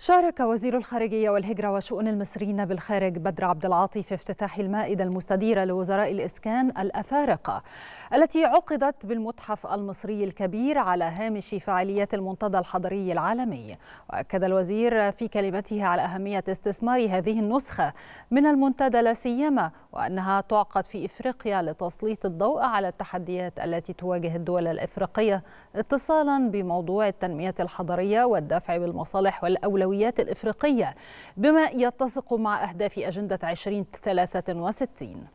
شارك وزير الخارجية والهجرة وشؤون المصريين بالخارج بدر عبد العاطي في افتتاح المائدة المستديرة لوزراء الإسكان الأفارقة التي عقدت بالمتحف المصري الكبير على هامش فعاليات المنتدى الحضري العالمي وأكد الوزير في كلمته على أهمية استثمار هذه النسخة من المنتدى لا سيما وأنها تعقد في إفريقيا لتسليط الضوء على التحديات التي تواجه الدول الإفريقية اتصالا بموضوع التنمية الحضرية والدفع بالمصالح والأولويات الأولويات الإفريقية بما يتسق مع أهداف أجندة 2063